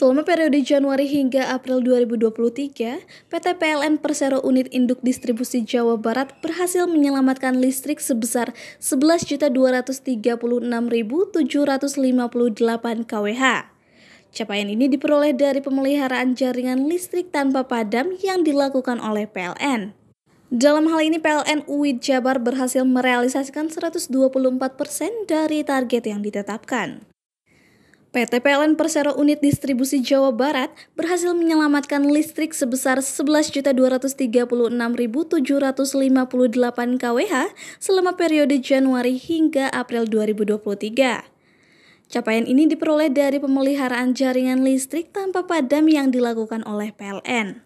Selama periode Januari hingga April 2023, PT PLN Persero Unit Induk Distribusi Jawa Barat berhasil menyelamatkan listrik sebesar 11.236.758 kWh. Capaian ini diperoleh dari pemeliharaan jaringan listrik tanpa padam yang dilakukan oleh PLN. Dalam hal ini PLN UID Jabar berhasil merealisasikan 124% dari target yang ditetapkan. PT PLN Persero Unit Distribusi Jawa Barat berhasil menyelamatkan listrik sebesar 11.236.758 kWh selama periode Januari hingga April 2023. Capaian ini diperoleh dari pemeliharaan jaringan listrik tanpa padam yang dilakukan oleh PLN.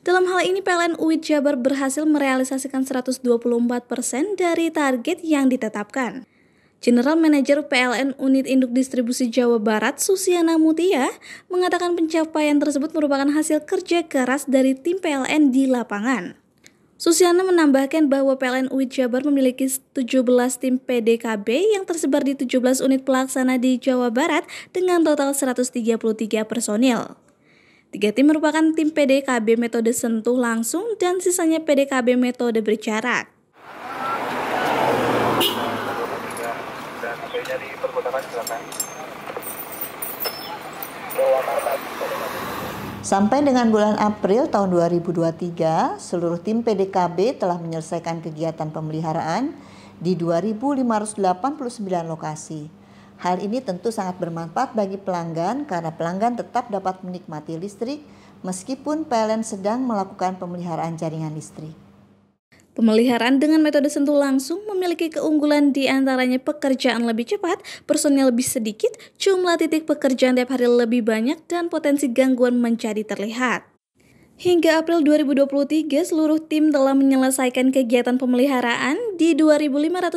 Dalam hal ini PLN UIT Jabar berhasil merealisasikan 124% dari target yang ditetapkan. General Manager PLN Unit Induk Distribusi Jawa Barat, Susiana Mutia, mengatakan pencapaian tersebut merupakan hasil kerja keras dari tim PLN di lapangan. Susiana menambahkan bahwa PLN UIT Jabar memiliki 17 tim PDKB yang tersebar di 17 unit pelaksana di Jawa Barat dengan total 133 personil. Tiga tim merupakan tim PDKB metode sentuh langsung dan sisanya PDKB metode berjarak. Sampai dengan bulan April tahun 2023, seluruh tim PDKB telah menyelesaikan kegiatan pemeliharaan di 2.589 lokasi. Hal ini tentu sangat bermanfaat bagi pelanggan karena pelanggan tetap dapat menikmati listrik meskipun PLN sedang melakukan pemeliharaan jaringan listrik. Pemeliharaan dengan metode sentuh langsung memiliki keunggulan di antaranya pekerjaan lebih cepat, personil lebih sedikit, jumlah titik pekerjaan tiap hari lebih banyak, dan potensi gangguan menjadi terlihat. Hingga April 2023, seluruh tim telah menyelesaikan kegiatan pemeliharaan di 2.589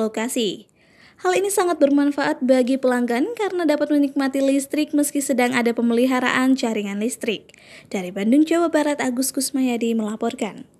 lokasi. Hal ini sangat bermanfaat bagi pelanggan karena dapat menikmati listrik meski sedang ada pemeliharaan jaringan listrik. Dari Bandung, Jawa Barat, Agus Kusmayadi melaporkan.